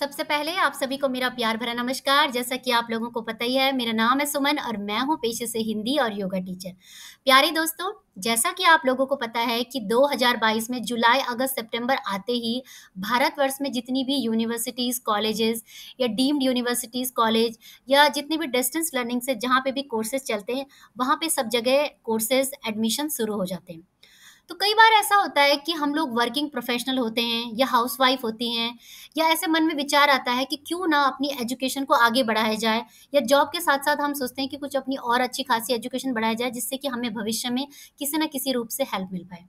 सबसे पहले आप सभी को मेरा प्यार भरा नमस्कार जैसा कि आप लोगों को पता ही है मेरा नाम है सुमन और मैं हूँ पेशे से हिंदी और योगा टीचर प्यारे दोस्तों जैसा कि आप लोगों को पता है कि 2022 में जुलाई अगस्त सितंबर आते ही भारतवर्ष में जितनी भी यूनिवर्सिटीज़ कॉलेजेस या डीम्ड यूनिवर्सिटीज़ कॉलेज या जितनी भी डिस्टेंस लर्निंग से जहाँ पे भी कोर्सेज चलते हैं वहाँ पे सब जगह कोर्सेज एडमिशन शुरू हो जाते हैं तो कई बार ऐसा होता है कि हम लोग वर्किंग प्रोफेशनल होते हैं या हाउसवाइफ होती हैं या ऐसे मन में विचार आता है कि क्यों ना अपनी एजुकेशन को आगे बढ़ाया जाए या जॉब के साथ साथ हम सोचते हैं कि कुछ अपनी और अच्छी खासी एजुकेशन बढ़ाया जाए जिससे कि हमें भविष्य में किसी न किसी रूप से हेल्प मिल पाए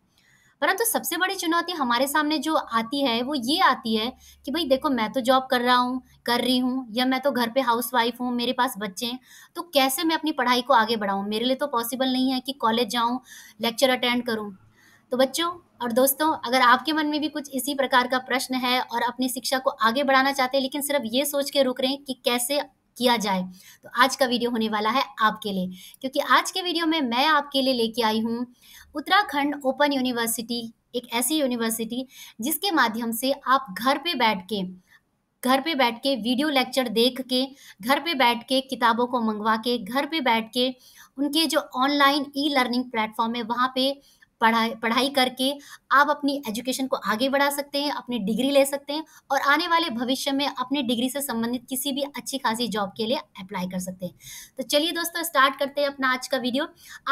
परंतु तो सबसे बड़ी चुनौती हमारे सामने जो आती है वो ये आती है कि भाई देखो मैं तो जॉब कर रहा हूँ कर रही हूँ या मैं तो घर पे हाउस वाइफ हूँ मेरे पास बच्चे हैं तो कैसे मैं अपनी पढ़ाई को आगे बढ़ाऊँ मेरे लिए तो पॉसिबल नहीं है कि कॉलेज जाऊँ लेक्चर अटेंड करूँ तो बच्चों और दोस्तों अगर आपके मन में भी कुछ इसी प्रकार का प्रश्न है और अपनी शिक्षा को आगे बढ़ाना चाहते हैं लेकिन सिर्फ ये सोच के रुक रहे हैं कि कैसे किया जाए तो आज का वीडियो होने वाला है आपके लिए क्योंकि आज के वीडियो में मैं आपके लिए लेके आई हूँ उत्तराखंड ओपन यूनिवर्सिटी एक ऐसी यूनिवर्सिटी जिसके माध्यम से आप घर पे बैठ के घर पे बैठ के वीडियो लेक्चर देख के घर पे बैठ के किताबों को मंगवा के घर पे बैठ के उनके जो ऑनलाइन ई लर्निंग प्लेटफॉर्म है वहाँ पे पढ़ाई पढ़ाई करके आप अपनी एजुकेशन को आगे बढ़ा सकते हैं अपनी डिग्री ले सकते हैं और आने वाले भविष्य में अपनी डिग्री से संबंधित किसी भी अच्छी खासी जॉब के लिए अप्लाई कर सकते हैं तो चलिए दोस्तों स्टार्ट करते हैं अपना आज का वीडियो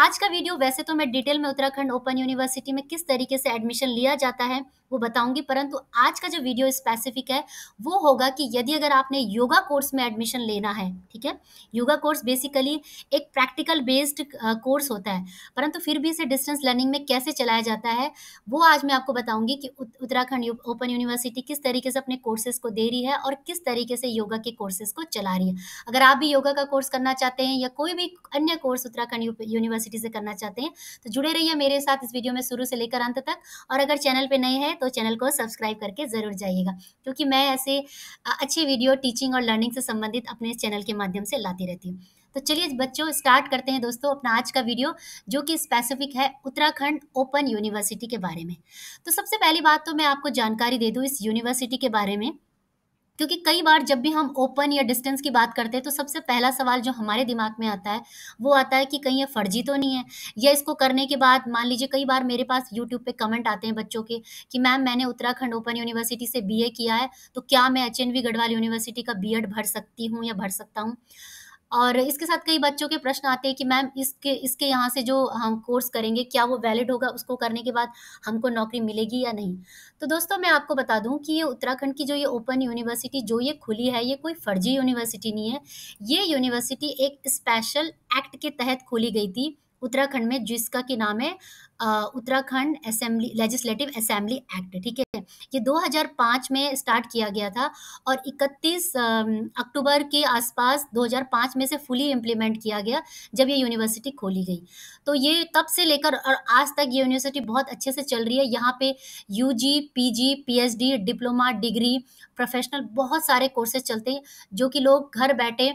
आज का वीडियो वैसे तो मैं डिटेल में उत्तराखंड ओपन यूनिवर्सिटी में किस तरीके से एडमिशन लिया जाता है वो बताऊंगी परंतु आज का जो वीडियो स्पेसिफिक है वो होगा कि यदि अगर आपने योगा कोर्स में एडमिशन लेना है ठीक है योगा कोर्स बेसिकली एक प्रैक्टिकल बेस्ड कोर्स होता है परंतु फिर भी इसे डिस्टेंस लर्निंग में कैसे चलाया जाता है वो आज मैं आपको बताऊंगी कि उत्तराखंड ओपन यूनिवर्सिटी किस तरीके से अपने कोर्सेज को दे रही है और किस तरीके से योगा के कोर्सेज को चला रही है अगर आप भी योगा का कोर्स करना चाहते हैं या कोई भी अन्य कोर्स उत्तराखंड यूनिवर्सिटी से करना चाहते हैं तो जुड़े रहिए मेरे साथ इस वीडियो में शुरू से लेकर अंत तक और अगर चैनल पर नए हैं तो तो चैनल को सब्सक्राइब करके ज़रूर जाइएगा क्योंकि मैं ऐसे अच्छी वीडियो टीचिंग और लर्निंग से संबंधित अपने इस चैनल के माध्यम से लाती रहती हूँ तो चलिए बच्चों स्टार्ट करते हैं दोस्तों अपना आज का वीडियो जो कि स्पेसिफिक है उत्तराखंड ओपन यूनिवर्सिटी के बारे में तो सबसे पहली बात तो मैं आपको जानकारी दे दूँ इस यूनिवर्सिटी के बारे में क्योंकि कई बार जब भी हम ओपन या डिस्टेंस की बात करते हैं तो सबसे पहला सवाल जो हमारे दिमाग में आता है वो आता है कि कहीं ये फर्जी तो नहीं है या इसको करने के बाद मान लीजिए कई बार मेरे पास यूट्यूब पे कमेंट आते हैं बच्चों के कि मैम मैंने उत्तराखंड ओपन यूनिवर्सिटी से बीए किया है तो क्या मैं एच गढ़वाल यूनिवर्सिटी का बी भर सकती हूँ या भर सकता हूँ और इसके साथ कई बच्चों के प्रश्न आते हैं कि मैम इसके इसके यहाँ से जो हम कोर्स करेंगे क्या वो वैलिड होगा उसको करने के बाद हमको नौकरी मिलेगी या नहीं तो दोस्तों मैं आपको बता दूं कि ये उत्तराखंड की जो ये ओपन यूनिवर्सिटी जो ये खुली है ये कोई फर्जी यूनिवर्सिटी नहीं है ये यूनिवर्सिटी एक स्पेशल एक्ट के तहत खोली गई थी उत्तराखंड में जिसका कि नाम है Uttarakhand assembly legislative assembly act ठीक है ये 2005 में स्टार्ट किया गया था और 31 अक्टूबर के आसपास 2005 में से फुली इम्प्लीमेंट किया गया जब ये यूनिवर्सिटी खोली गई तो ये तब से लेकर और आज तक ये यूनिवर्सिटी बहुत अच्छे से चल रही है यहाँ पे U G P G P H D diploma degree professional बहुत सारे कोर्सेज चलते हैं जो कि लोग घर बैठे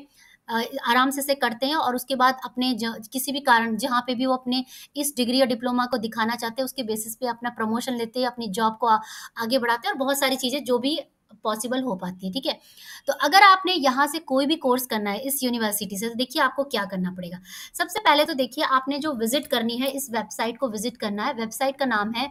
आराम से से करते हैं और उसके बाद अपने किसी भी कारण जहाँ पे भी वो अपने इस डिग्री या डिप्लोमा को दिखाना चाहते हैं उसके बेसिस पे अपना प्रमोशन लेते हैं अपनी जॉब को आगे बढ़ाते हैं और बहुत सारी चीज़ें जो भी पॉसिबल हो पाती है ठीक है तो अगर आपने यहाँ से कोई भी कोर्स करना है इस यूनिवर्सिटी से तो देखिए आपको क्या करना पड़ेगा सबसे पहले तो देखिए आपने जो विजिट करनी है इस वेबसाइट को विजिट करना है वेबसाइट का नाम है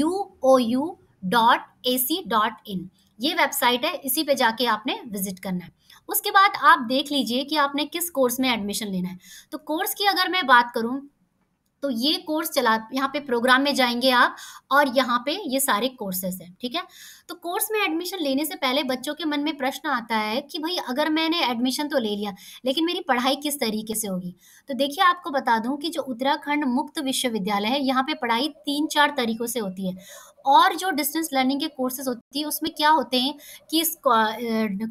U O U dot A C dot in ये वेबसाइट है इसी पे जाके आपने विजिट करना है उसके बाद आप देख लीजिए कि आपने किस कोर्स में एडमिशन लेना है तो कोर्स की अगर मैं बात करूं तो ये कोर्स चला यहाँ पे प्रोग्राम में जाएंगे आप और यहाँ पे ये सारे कोर्सेस हैं ठीक है तो कोर्स में एडमिशन लेने से पहले बच्चों के मन में प्रश्न आता है कि भाई अगर मैंने एडमिशन तो ले लिया लेकिन मेरी पढ़ाई किस तरीके से होगी तो देखिए आपको बता दूं कि जो उत्तराखंड मुक्त विश्वविद्यालय है यहाँ पे पढ़ाई तीन चार तरीकों से होती है और जो डिस्टेंस लर्निंग के कोर्सेज होती है उसमें क्या होते हैं कि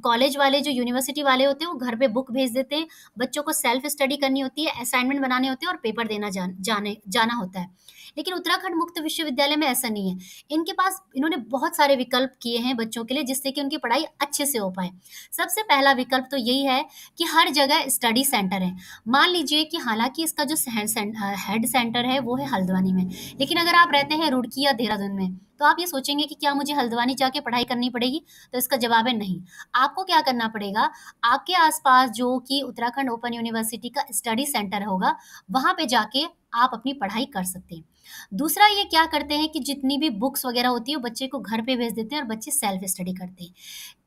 कॉलेज वाले जो यूनिवर्सिटी वाले होते हैं वो घर पे बुक भेज देते हैं बच्चों को सेल्फ स्टडी करनी होती है असाइनमेंट बनाने होते हैं और पेपर देना जान, जाने जाना होता है लेकिन उत्तराखंड मुक्त विश्वविद्यालय में ऐसा नहीं है इनके पास इन्होंने बहुत सारे विकल्प विकल्प किए हैं बच्चों के लिए जिससे कि उनकी पढ़ाई अच्छे से हो पाए सबसे पहला विकल्प तो यही है कि हर जगह स्टडी सेंटर है मान लीजिए कि हालांकि इसका जो हेड सेंटर है वो है हल्द्वानी में लेकिन अगर आप रहते हैं रुड़की या देहरादून में तो आप ये सोचेंगे कि क्या मुझे हल्द्वानी जाके पढ़ाई करनी पड़ेगी तो इसका जवाब है नहीं आपको क्या करना पड़ेगा आपके आसपास जो कि उत्तराखंड ओपन यूनिवर्सिटी का स्टडी सेंटर होगा वहां पे जाके आप अपनी पढ़ाई कर सकते हैं दूसरा ये क्या करते हैं कि जितनी भी बुक्स वगैरह होती है बच्चे को घर पे भेज देते हैं और बच्चे सेल्फ स्टडी करते हैं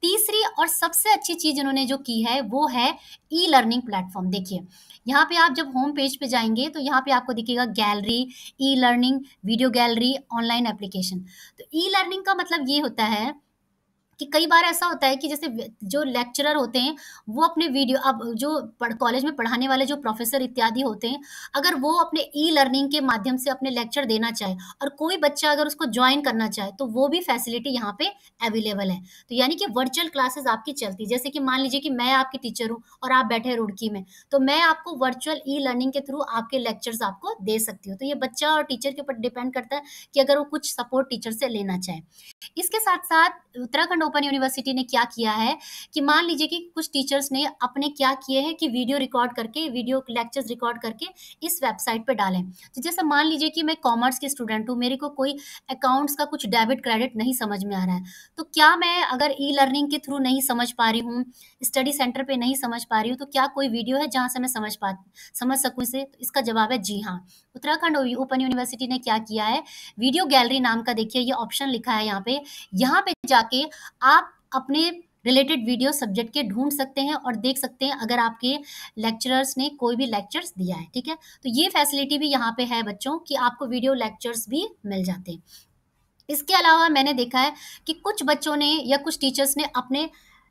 तीसरी और सबसे अच्छी चीज़ इन्होंने जो की है वो है ई लर्निंग प्लेटफॉर्म देखिए यहाँ पे आप जब होम पेज पे जाएंगे तो यहाँ पे आपको दिखेगा gallery E learning video gallery online application तो ई लर्निंग का मतलब ये होता है कि कई बार ऐसा होता है कि जैसे जो लेक्चरर होते हैं वो अपने वीडियो अब जो कॉलेज में पढ़ाने वाले जो प्रोफेसर इत्यादि होते हैं अगर वो अपने ई लर्निंग के माध्यम से अपने लेक्चर देना चाहे और कोई बच्चा अगर उसको ज्वाइन करना चाहे तो वो भी फैसिलिटी यहाँ पे अवेलेबल है तो यानी कि वर्चुअल क्लासेस आपकी चलती जैसे कि मान लीजिए कि मैं आपकी टीचर हूँ और आप बैठे रुड़की में तो मैं आपको वर्चुअल ई लर्निंग के थ्रू आपके लेक्चर्स आपको दे सकती हूँ तो ये बच्चा और टीचर के ऊपर डिपेंड करता है कि अगर वो कुछ सपोर्ट टीचर से लेना चाहे इसके साथ साथ उत्तराखंड ओपन यूनिवर्सिटी ने क्या किया है कि मान लीजिए कि कुछ टीचर्स ने अपने क्या किए हैं कि वीडियो रिकॉर्ड करके वीडियो लेक्चर्स रिकॉर्ड करके इस वेबसाइट पर डालें तो जैसे मान लीजिए कि मैं कॉमर्स की स्टूडेंट हूँ मेरे को कोई अकाउंट्स का कुछ डेबिट क्रेडिट नहीं समझ में आ रहा है तो क्या मैं अगर ई लर्निंग के थ्रू नहीं समझ पा रही हूँ स्टडी सेंटर पर नहीं समझ पा रही हूँ तो क्या कोई वीडियो है जहाँ से मैं समझ पा समझ सकूँ इसे तो इसका जवाब है जी हाँ उत्तराखंड ओपन यूनिवर्सिटी ने क्या किया है वीडियो गैलरी नाम का देखिए ये ऑप्शन लिखा है यहाँ पे यहाँ पे जाके आप अपने रिलेटेड वीडियो सब्जेक्ट के ढूंढ सकते हैं और देख सकते हैं अगर आपके लेक्चरर्स ने कोई भी लेक्चर्स दिया है ठीक है तो ये फैसिलिटी भी यहाँ पे है बच्चों कि आपको वीडियो लेक्चर्स भी मिल जाते हैं इसके अलावा मैंने देखा है कि कुछ बच्चों ने या कुछ टीचर्स ने अपने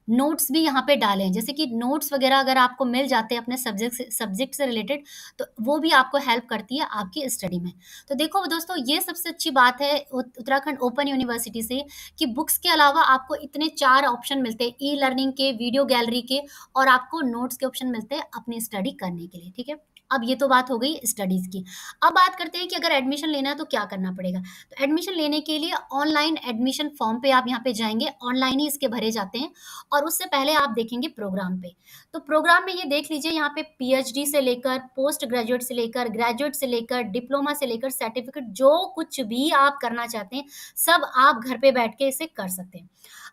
नोट्स भी यहाँ पे डालें जैसे कि नोट्स वगैरह अगर आपको मिल जाते हैं अपने सब्जेक्ट सब्जेक्ट से रिलेटेड तो वो भी आपको हेल्प करती है आपकी स्टडी में तो देखो दोस्तों ये सबसे अच्छी बात है उत्तराखंड ओपन यूनिवर्सिटी से कि बुक्स के अलावा आपको इतने चार ऑप्शन मिलते हैं ई लर्निंग के वीडियो गैलरी के और आपको नोट्स के ऑप्शन मिलते हैं अपनी स्टडी करने के लिए ठीक है अब ये तो बात हो गई स्टडीज़ की अब बात करते हैं कि अगर एडमिशन लेना है तो क्या करना पड़ेगा तो एडमिशन लेने के लिए ऑनलाइन एडमिशन फॉर्म पे आप यहाँ पे जाएंगे ऑनलाइन ही इसके भरे जाते हैं और उससे पहले आप देखेंगे प्रोग्राम पे तो प्रोग्राम में ये देख लीजिए यहाँ पे पीएचडी से लेकर पोस्ट ग्रेजुएट से लेकर ग्रेजुएट से लेकर डिप्लोमा से लेकर सर्टिफिकेट जो कुछ भी आप करना चाहते हैं सब आप घर पर बैठ के इसे कर सकते हैं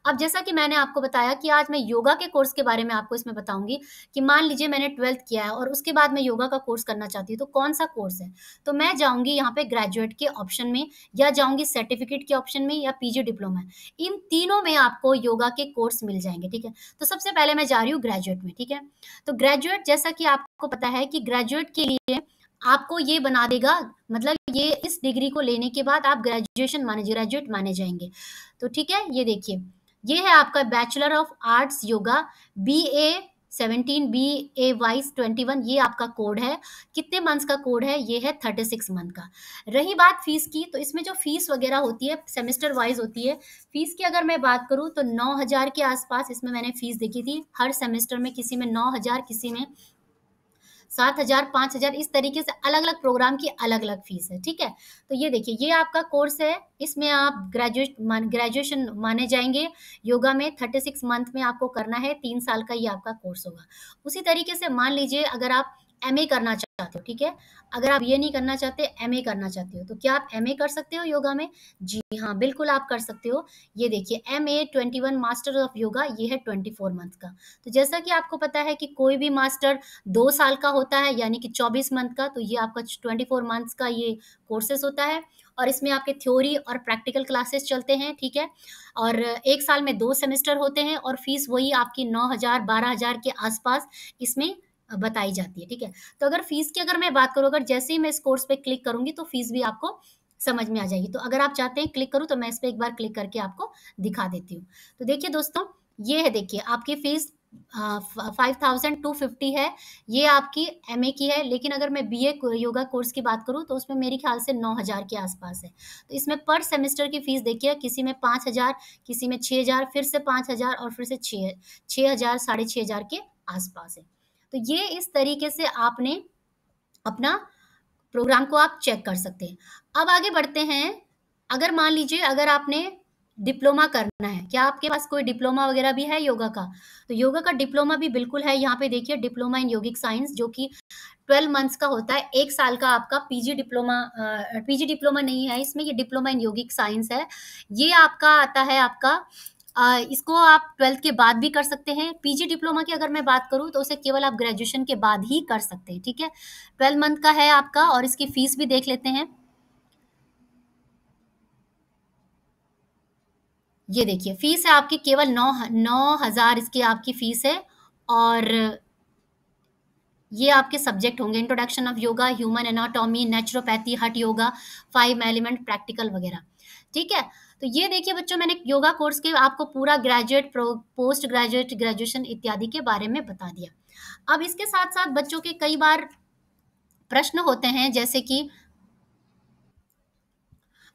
अब जैसा कि मैंने आपको बताया कि आज मैं योगा के कोर्स के बारे में आपको इसमें बताऊंगी कि मान लीजिए मैंने ट्वेल्थ किया है और उसके बाद मैं योगा का कोर्स करना चाहती हूँ तो कौन सा कोर्स है तो मैं जाऊंगी यहाँ पे ग्रेजुएट के ऑप्शन में या जाऊंगी सर्टिफिकेट के ऑप्शन में या पीजी डिप्लोमा इन तीनों में आपको योगा के कोर्स मिल जाएंगे ठीक है तो सबसे पहले मैं जा रही हूँ ग्रेजुएट में ठीक है तो ग्रेजुएट जैसा कि आपको पता है कि ग्रेजुएट के लिए आपको ये बना देगा मतलब ये इस डिग्री को लेने के बाद आप ग्रेजुएशन माने ग्रेजुएट माने जाएंगे तो ठीक है ये देखिए ये है आपका bachelor of arts yoga B A seventeen B A wise twenty one ये आपका कोड है कितने मंथ्स का कोड है ये है थर्टी सिक्स मंथ का रही बात फीस की तो इसमें जो फीस वगैरह होती है सेमेस्टर वाइज होती है फीस की अगर मैं बात करूँ तो नौ हज़ार के आसपास इसमें मैंने फीस देखी थी हर सेमेस्टर में किसी में नौ हज़ार किसी में सात हजार पांच हजार इस तरीके से अलग अलग प्रोग्राम की अलग अलग फीस है ठीक है तो ये देखिए ये आपका कोर्स है इसमें आप ग्रेजुएट मान, ग्रेजुएशन माने जाएंगे योगा में थर्टी सिक्स मंथ में आपको करना है तीन साल का ये आपका कोर्स होगा उसी तरीके से मान लीजिए अगर आप एम करना चाहते चाहते हो ठीक है अगर आप ये नहीं करना चाहते एम करना चाहते हो तो क्या आप एम कर सकते हो योगा में जी हाँ बिल्कुल आप कर सकते हो ये देखिए M A twenty one master of yoga ये है ट्वेंटी फोर मंथ का तो जैसा कि आपको पता है कि कोई भी मास्टर दो साल का होता है यानी कि चौबीस मंथ का तो ये आपका ट्वेंटी फोर मंथ्स का ये कोर्सेस होता है और इसमें आपके थ्योरी और प्रैक्टिकल क्लासेस चलते हैं ठीक है और एक साल में दो सेमेस्टर होते हैं और फीस वही आपकी नौ हज़ार बारह हज़ार के आसपास इसमें बताई जाती है ठीक है तो अगर फीस की अगर मैं बात करूँ अगर जैसे ही मैं इस कोर्स पे क्लिक करूंगी तो फीस भी आपको समझ में आ जाएगी तो अगर आप चाहते हैं क्लिक करूँ तो मैं इस पर एक बार क्लिक करके आपको दिखा देती हूँ तो देखिए दोस्तों ये है देखिए आपकी fees five thousand two fifty है ये आपकी एमए की है लेकिन अगर मैं बीए योगा कोर्स की बात करूँ तो उसमें मेरे ख्याल से नौ हज़ार के आसपास है तो इसमें पर सेमेस्टर की फ़ीस देखिए किसी में पाँच हज़ार किसी में छः हज़ार फिर से पाँच हज़ार और फिर से छः छः हज़ार साढ़े छः हज़ार के आसपास है तो ये इस तरीके से आपने अपना प्रोग्राम को आप चेक कर सकते हैं अब आगे बढ़ते हैं अगर मान लीजिए अगर आपने डिप्लोमा करना है क्या आपके पास कोई डिप्लोमा वगैरह भी है योगा का तो योगा का डिप्लोमा भी बिल्कुल है यहाँ पे देखिए डिप्लोमा इन योगिक साइंस जो कि ट्वेल्व मंथ्स का होता है एक साल का आपका पीजी डिप्लोमा पीजी डिप्लोमा नहीं है इसमें ये डिप्लोमा इन योगिक साइंस है ये आपका आता है आपका इसको आप ट्वेल्थ के बाद भी कर सकते हैं पीजी डिप्लोमा की अगर मैं बात करूँ तो उसे केवल आप ग्रेजुएशन के बाद ही कर सकते हैं ठीक है ट्वेल्थ मंथ का है आपका और इसकी फीस भी देख लेते हैं ये देखिए फीस है आपकी केवल नौ नौ हज़ार इसकी आपकी फीस है और ये आपके सब्जेक्ट होंगे introduction of yoga human anatomy naturopathy hatha yoga five element practical वगैरह ठीक है तो ये देखिए बच्चों मैंने योगा कोर्स के आपको पूरा ग्रेजुएट पोस्ट ग्रेजुएट ग्रेजुएशन इत्यादि के बारे में बता दिया अब इसके साथ साथ बच्चों के कई बार प्रश्न होते हैं जैसे कि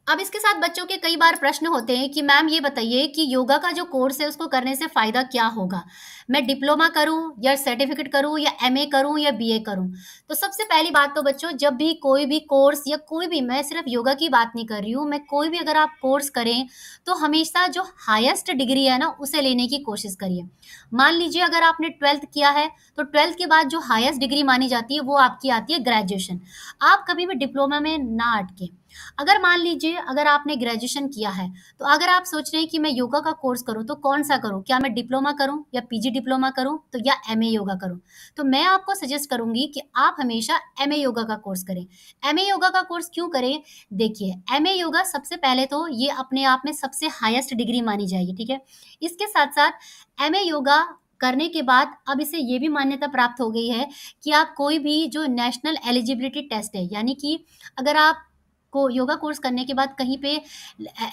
अब इसके साथ बच्चों के कई बार प्रश्न होते हैं कि मैम ये बताइए कि योगा का जो कोर्स है उसको करने से फ़ायदा क्या होगा मैं डिप्लोमा करूं या सर्टिफिकेट करूं या एमए करूं या बीए करूं तो सबसे पहली बात तो बच्चों जब भी कोई भी कोर्स या कोई भी मैं सिर्फ योगा की बात नहीं कर रही हूँ मैं कोई भी अगर आप कोर्स करें तो हमेशा जो हाइस्ट डिग्री है ना उसे लेने की कोशिश करिए मान लीजिए अगर आपने ट्वेल्थ किया है तो ट्वेल्थ के बाद जो हाइस्ट डिग्री मानी जाती है वो आपकी आती है ग्रेजुएशन आप कभी भी डिप्लोमा में ना अटके अगर मान लीजिए फिर अगर आपने ग्रेजुएशन किया है तो अगर आप सोच रहे हैं कि मैं योगा का कोर्स करूं तो कौन सा करूं क्या मैं डिप्लोमा करूं या पीजी डिप्लोमा करूं तो या एमए योगा करूं तो मैं आपको सजेस्ट करूंगी कि आप हमेशा एमए योगा का कोर्स करें एमए योगा का कोर्स क्यों करें देखिए एमए योगा सबसे पहले तो ये अपने आप में सबसे हाईएस्ट डिग्री मानी जाएगी ठीक है इसके साथ साथ एमए योगा करने के बाद अब इसे ये भी मान्यता प्राप्त हो गई है कि आप कोई भी जो नेशनल एलिजिबिलिटी टेस्ट है यानी कि अगर आप को योगा कोर्स करने के बाद कहीं पे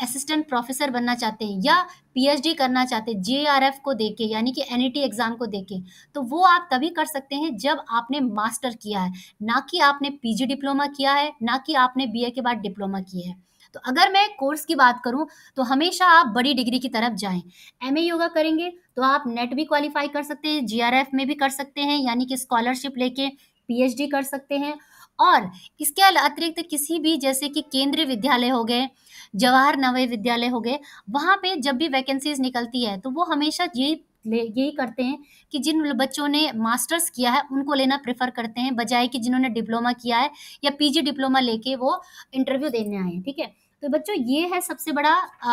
असिस्टेंट प्रोफेसर बनना चाहते हैं या पीएचडी करना चाहते हैं जेआरएफ को देके यानी कि एनईटी एग्जाम e को देके तो वो आप तभी कर सकते हैं जब आपने मास्टर किया है ना कि आपने पीजी डिप्लोमा किया है ना कि आपने बीए के बाद डिप्लोमा किया है तो अगर मैं कोर्स की बात करूं तो हमेशा आप बड़ी डिग्री की तरफ जाएं एमए योगा करेंगे तो आप नेट भी क्वालिफाई कर सकते हैं जीआरएफ में भी कर सकते हैं यानी कि स्कॉलरशिप लेके पीएचडी कर सकते हैं और इसके अतिरिक्त किसी भी जैसे कि केंद्रीय विद्यालय हो गए जवाहर नवोदय विद्यालय हो गए वहाँ पे जब भी वैकेंसीज निकलती है तो वो हमेशा यही यही करते हैं कि जिन बच्चों ने मास्टर्स किया है उनको लेना प्रेफर करते हैं बजाय कि जिन्होंने डिप्लोमा किया है या पीजी डिप्लोमा लेके वो इंटरव्यू देने आए हैं ठीक है तो बच्चों ये है सबसे बड़ा आ,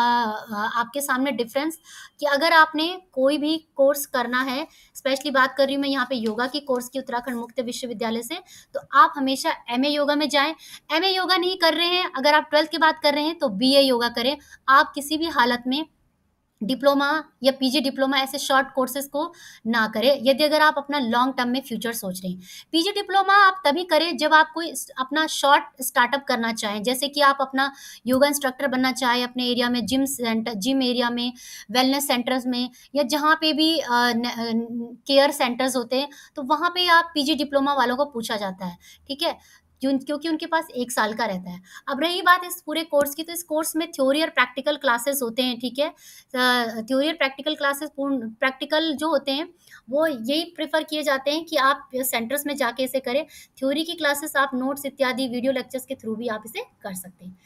आपके सामने डिफरेंस कि अगर आपने कोई भी कोर्स करना है स्पेशली बात कर रही हूँ मैं यहाँ पे योगा की कोर्स की उत्तराखंड मुक्त विश्वविद्यालय से तो आप हमेशा एम योगा में जाएं एम योगा नहीं कर रहे हैं अगर आप ट्वेल्थ की बात कर रहे हैं तो बी योगा करें आप किसी भी हालत में डिप्लोमा या पीजी डिप्लोमा ऐसे शॉर्ट कोर्सेज को ना करें यदि अगर आप अपना लॉन्ग टर्म में फ्यूचर सोच रहे हैं पीजी डिप्लोमा आप तभी करें जब आप कोई अपना शॉर्ट स्टार्टअप करना चाहें जैसे कि आप अपना योगा इंस्ट्रक्टर बनना चाहें अपने एरिया में जिम सेंटर जिम एरिया में वेलनेस सेंटर्स में या जहाँ पे भी केयर सेंटर्स होते हैं तो वहाँ पर आप पी डिप्लोमा वालों को पूछा जाता है ठीक है जो क्योंकि उनके पास एक साल का रहता है अब रही बात इस पूरे कोर्स की तो इस कोर्स में थ्योरी और प्रैक्टिकल क्लासेस होते हैं ठीक है थ्योरी और प्रैक्टिकल क्लासेस पूर्ण प्रैक्टिकल जो होते हैं वो यही प्रेफर किए जाते हैं कि आप सेंटर्स में जाके इसे करें थ्योरी की क्लासेस आप नोट्स इत्यादि वीडियो लेक्चर्स के थ्रू भी आप इसे कर सकते हैं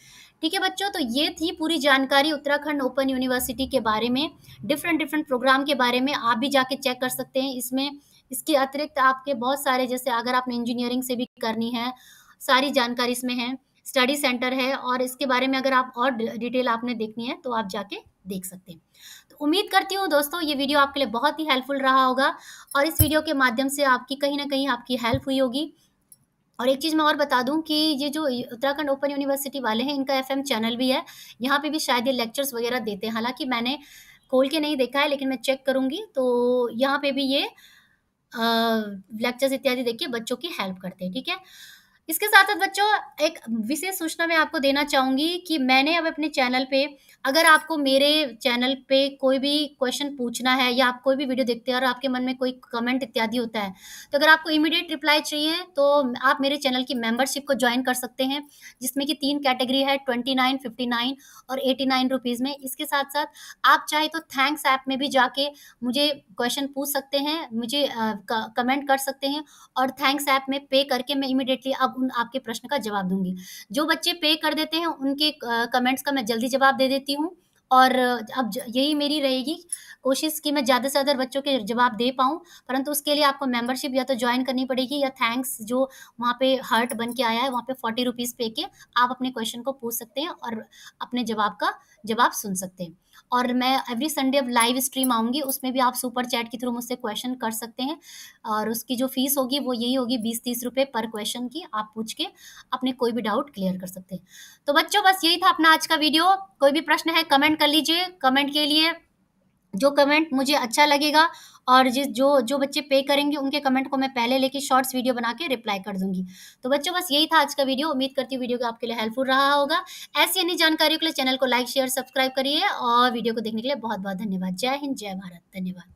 ठीक है बच्चों तो ये थी पूरी जानकारी उत्तराखंड ओपन यूनिवर्सिटी के बारे में डिफरेंट डिफरेंट प्रोग्राम के बारे में आप भी जाके चेक कर सकते हैं इसमें इसके अतिरिक्त आपके बहुत सारे जैसे अगर आपने इंजीनियरिंग से भी करनी है सारी जानकारी इसमें है स्टडी सेंटर है और इसके बारे में अगर आप और डिटेल आपने देखनी है तो आप जाके देख सकते हैं तो उम्मीद करती हूँ दोस्तों ये वीडियो आपके लिए बहुत ही हेल्पफुल रहा होगा और इस वीडियो के माध्यम से आपकी कहीं ना कहीं आपकी हेल्प हुई होगी और एक चीज़ मैं और बता दूं कि ये जो उत्तराखंड ओपन यूनिवर्सिटी वाले हैं इनका एफएम चैनल भी है यहाँ पे भी शायद ये लेक्चर्स वगैरह देते हैं हालांकि मैंने खोल के नहीं देखा है लेकिन मैं चेक करूँगी तो यहाँ पे भी ये लेक्चर्स इत्यादि देख के बच्चों की हेल्प करते हैं ठीक है इसके साथ साथ बच्चों एक विशेष सूचना मैं आपको देना चाहूँगी कि मैंने अब अपने चैनल पे अगर आपको मेरे चैनल पे कोई भी क्वेश्चन पूछना है या आप कोई भी वीडियो देखते हैं और आपके मन में कोई कमेंट इत्यादि होता है तो अगर आपको इमीडिएट रिप्लाई चाहिए तो आप मेरे चैनल की मेंबरशिप को ज्वाइन कर सकते हैं जिसमें कि तीन कैटेगरी है ट्वेंटी नाइन फिफ्टी नाइन और एटी नाइन रुपीज़ में इसके साथ साथ आप चाहे तो थैंक्स ऐप में भी जाके मुझे क्वेश्चन पूछ सकते हैं मुझे कमेंट कर सकते हैं और थैंक्स ऐप में पे करके मैं इमिडिएटली अब उन आपके प्रश्न का जवाब दूंगी जो बच्चे पे कर देते हैं उनके कमेंट्स का मैं जल्दी जवाब दे देती हूँ और अब यही मेरी रहेगी कोशिश कि मैं ज़्यादा से ज़्यादा बच्चों के जवाब दे पाऊँ परंतु उसके लिए आपको मेंबरशिप या तो ज्वाइन करनी पड़ेगी या थैंक्स जो वहाँ पे हर्ट बन के आया है वहाँ पे फोर्टी रुपीज़ पे के आप अपने क्वेश्चन को पूछ सकते हैं और अपने जवाब का जवाब सुन सकते हैं और मैं एवरी संडे अब लाइव स्ट्रीम आऊंगी उसमें भी आप सुपर चैट के थ्रू मुझसे क्वेश्चन कर सकते हैं और उसकी जो फीस होगी वो यही होगी बीस तीस रुपये पर क्वेश्चन की आप पूछ के अपने कोई भी डाउट क्लियर कर सकते हैं तो बच्चों बस यही था अपना आज का वीडियो कोई भी प्रश्न है कमेंट कर लीजिए कमेंट के लिए जो कमेंट मुझे अच्छा लगेगा और जिस जो जो बच्चे पे करेंगे उनके कमेंट को मैं पहले लेके शॉर्ट्स वीडियो बना के रिप्लाई कर दूंगी तो बच्चों बस यही था आज का वीडियो उम्मीद करती हूँ वीडियो आपके लिए हेल्पफुल रहा होगा ऐसी अन्य जानकारियों के लिए चैनल को लाइक शेयर सब्सक्राइब करिए और वीडियो को देखने के लिए बहुत बहुत धन्यवाद जय हिंद जय भारत धन्यवाद